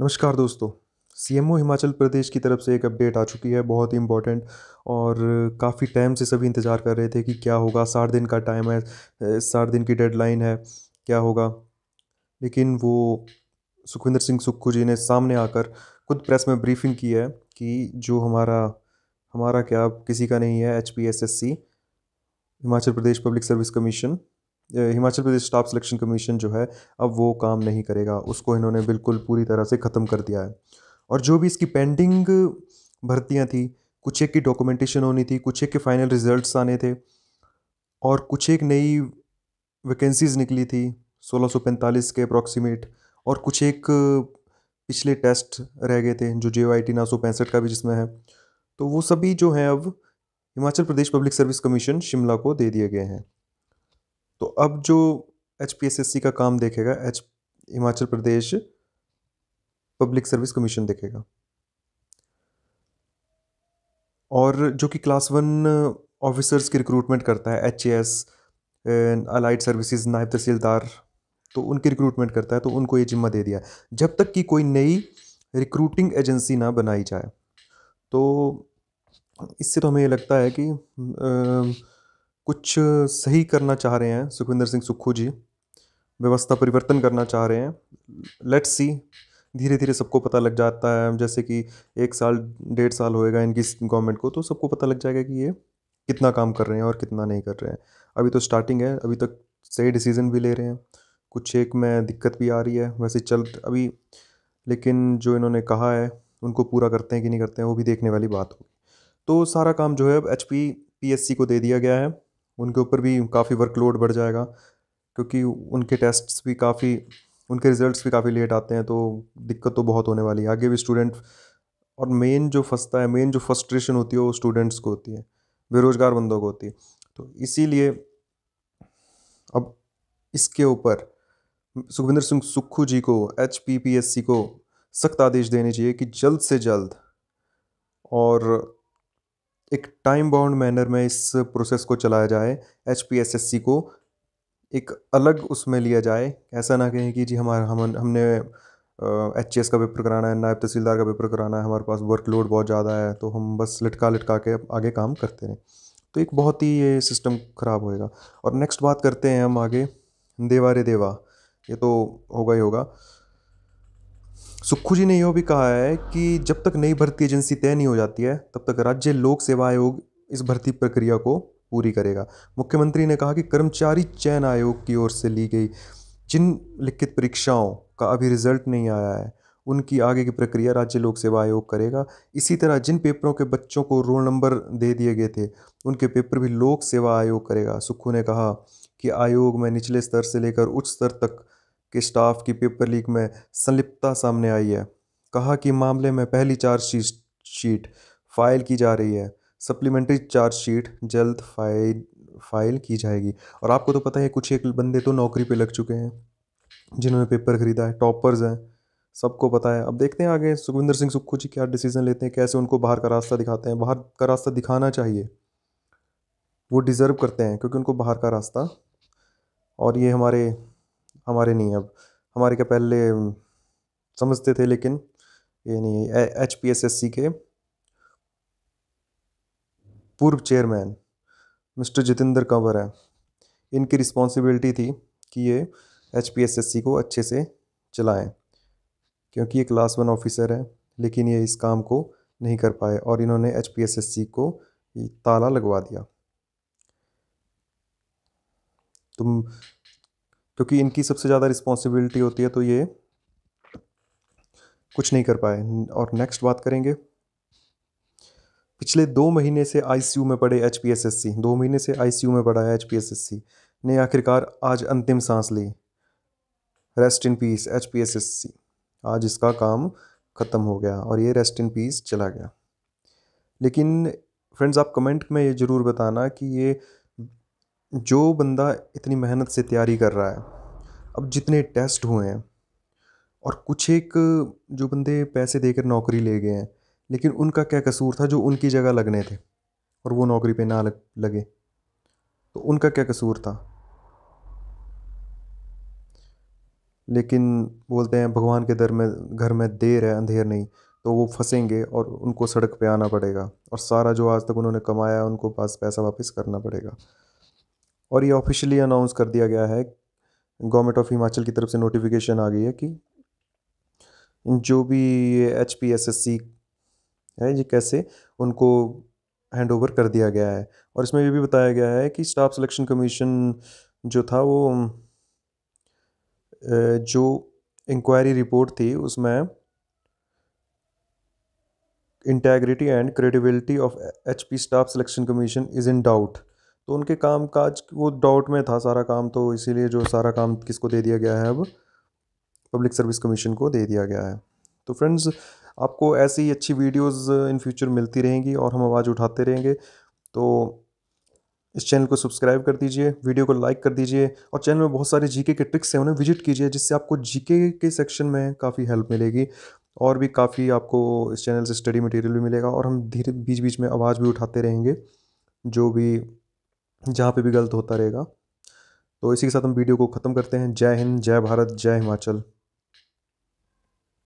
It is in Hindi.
नमस्कार दोस्तों सी हिमाचल प्रदेश की तरफ से एक अपडेट आ चुकी है बहुत ही इंपॉर्टेंट और काफ़ी टाइम से सभी इंतज़ार कर रहे थे कि क्या होगा साठ दिन का टाइम है साठ दिन की डेडलाइन है क्या होगा लेकिन वो सुखविंदर सिंह सुक्खू जी ने सामने आकर खुद प्रेस में ब्रीफिंग की है कि जो हमारा हमारा क्या किसी का नहीं है H Himachal Pradesh public service commission Himachal Pradesh staff selection commission जो है अब वो काम नहीं करेगा उसको इन्होंने बिल्कुल पूरी तरह से ख़त्म कर दिया है और जो भी इसकी पेंडिंग भर्तियाँ थी कुछ एक की डॉक्यूमेंटेशन होनी थी कुछ एक के फाइनल रिजल्ट्स आने थे और कुछ एक नई वैकेंसीज़ निकली थी 1645 के अप्रॉक्सीमेट और कुछ एक पिछले टेस्ट रह गए थे जो जे आई टी पैंसठ का भी जिसमें है तो वो सभी जो हैं अब Himachal Pradesh public service commission Shimla को दे दिए गए हैं तो अब जो H P S S C का काम देखेगा H Himachal Pradesh public service commission देखेगा और जो कि क्लास वन ऑफिसर्स की रिक्रूटमेंट करता है एच एस अलाइड सर्विसेज नायब तहसीलदार तो उनकी रिक्रूटमेंट करता है तो उनको ये जिम्मा दे दिया जब तक कि कोई नई रिक्रूटिंग एजेंसी ना बनाई जाए तो इससे तो हमें ये लगता है कि आ, कुछ सही करना चाह रहे हैं सुखविंदर सिंह सुक्खू जी व्यवस्था परिवर्तन करना चाह रहे हैं लेट्स सी धीरे धीरे सबको पता लग जाता है जैसे कि एक साल डेढ़ साल होएगा इनकी गवर्नमेंट को तो सबको पता लग जाएगा कि ये कितना काम कर रहे हैं और कितना नहीं कर रहे हैं अभी तो स्टार्टिंग है अभी तक सही डिसीज़न भी ले रहे हैं कुछ एक में दिक्कत भी आ रही है वैसे चल अभी लेकिन जो इन्होंने कहा है उनको पूरा करते हैं कि नहीं करते हैं वो भी देखने वाली बात होगी तो सारा काम जो है अब H P P S C को दे दिया गया है उनके ऊपर भी काफ़ी वर्कलोड बढ़ जाएगा क्योंकि उनके टेस्ट्स भी काफ़ी उनके रिज़ल्ट भी काफ़ी लेट आते हैं तो दिक्कत तो बहुत होने वाली है आगे भी स्टूडेंट और मेन जो फंसता है मेन जो फ्रस्ट्रेशन होती है वो स्टूडेंट्स को होती है बेरोज़गार बंदों को होती है तो इसीलिए अब इसके ऊपर सुखविंदर सिंह सुक्खू जी को H P P S C को सख्त आदेश देने चाहिए कि जल्द से जल्द और एक टाइम बाउंड मैनर में इस प्रोसेस को चलाया जाए एच पी को एक अलग उसमें लिया जाए ऐसा ना कहें कि जी हमारा हम हमने एच uh, का पेपर कराना है नायब तहसीलदार का पेपर कराना है हमारे पास वर्कलोड बहुत ज़्यादा है तो हम बस लटका लटका के आगे काम करते रहें तो एक बहुत ही ये सिस्टम ख़राब होएगा और नेक्स्ट बात करते हैं हम आगे देवा रे देवा ये तो होगा ही होगा सुक्खू जी ने यह भी कहा है कि जब तक नई भर्ती एजेंसी तय नहीं हो जाती है तब तक राज्य लोक सेवा आयोग इस भर्ती प्रक्रिया को पूरी करेगा मुख्यमंत्री ने कहा कि कर्मचारी चयन आयोग की ओर से ली गई जिन लिखित परीक्षाओं का अभी रिजल्ट नहीं आया है उनकी आगे की प्रक्रिया राज्य लोक सेवा आयोग करेगा इसी तरह जिन पेपरों के बच्चों को रोल नंबर दे दिए गए थे उनके पेपर भी लोक सेवा आयोग करेगा सुक्खू ने कहा कि आयोग में निचले स्तर से लेकर उच्च स्तर तक के स्टाफ की पेपर लीक में संलिप्तता सामने आई है कहा कि मामले में पहली चार्जशीट शीट फाइल की जा रही है सप्लीमेंट्री चार्जशीट जल्द फाइल फाइल की जाएगी और आपको तो पता है कुछ एक बंदे तो नौकरी पे लग चुके हैं जिन्होंने पेपर खरीदा है टॉपर्स हैं सबको पता है अब देखते हैं आगे सुखविंदर सिंह सुक्खू जी क्या डिसीजन लेते हैं कैसे उनको बाहर का रास्ता दिखाते हैं बाहर का रास्ता दिखाना चाहिए वो डिज़र्व करते हैं क्योंकि उनको बाहर का रास्ता और ये हमारे हमारे नहीं अब हमारे क्या पहले समझते थे लेकिन ये नहीं H P S S C के पूर्व चेयरमैन मिस्टर जितेंद्र कंवर हैं इनकी रिस्पॉन्सिबिलिटी थी कि ये H P S S C को अच्छे से चलाएं क्योंकि ये क्लास वन ऑफिसर है लेकिन ये इस काम को नहीं कर पाए और इन्होंने H P S S C को ताला लगवा दिया तुम क्योंकि इनकी सबसे ज़्यादा रिस्पॉन्सिबिलिटी होती है तो ये कुछ नहीं कर पाए और नेक्स्ट बात करेंगे पिछले दो महीने से आईसीयू में पड़े एच पी दो महीने से आईसीयू में पड़ा है एच पी ने आखिरकार आज अंतिम सांस ली rest in peace H P आज इसका काम ख़त्म हो गया और ये रेस्ट इन पीस चला गया लेकिन फ्रेंड्स आप कमेंट में ये ज़रूर बताना कि ये जो बंदा इतनी मेहनत से तैयारी कर रहा है अब जितने टेस्ट हुए हैं और कुछ एक जो बंदे पैसे देकर नौकरी ले गए हैं लेकिन उनका क्या कसूर था जो उनकी जगह लगने थे और वो नौकरी पे ना लग लगे तो उनका क्या कसूर था लेकिन बोलते हैं भगवान के दर में घर में देर है अंधेर नहीं तो वो फंसेंगे और उनको सड़क पे आना पड़ेगा और सारा जो आज तक उन्होंने कमाया उनको पास पैसा वापस करना पड़ेगा और ये ऑफिशियली अनाउंस कर दिया गया है गवर्नमेंट ऑफ हिमाचल की तरफ से नोटिफिकेशन आ गई है कि जो भी ये H P S S C है ये कैसे उनको हैंड ओवर कर दिया गया है और इसमें ये भी बताया गया है कि स्टाफ सिलेक्शन कमीशन जो था वो जो इंक्वायरी रिपोर्ट थी उसमें integrity and credibility of H P staff selection commission is in doubt तो उनके काम काज वो डाउट में था सारा काम तो इसीलिए जो सारा काम किसको दे दिया गया है अब पब्लिक सर्विस कमीशन को दे दिया गया है तो फ्रेंड्स आपको ऐसी अच्छी वीडियोस इन फ्यूचर मिलती रहेंगी और हम आवाज़ उठाते रहेंगे तो इस चैनल को सब्सक्राइब कर दीजिए वीडियो को लाइक कर दीजिए और चैनल में बहुत सारे जीके के ट्रिक्स हैं उन्हें विजिट कीजिए जिससे आपको जीके के सेक्शन में काफ़ी हेल्प मिलेगी और भी काफ़ी आपको इस चैनल से स्टडी मटेरियल भी मिलेगा और हम धीरे बीच बीच में आवाज़ भी उठाते रहेंगे जो भी जहाँ पे भी गलत होता रहेगा तो इसी के साथ हम वीडियो को ख़त्म करते हैं जय हिंद जय भारत जय हिमाचल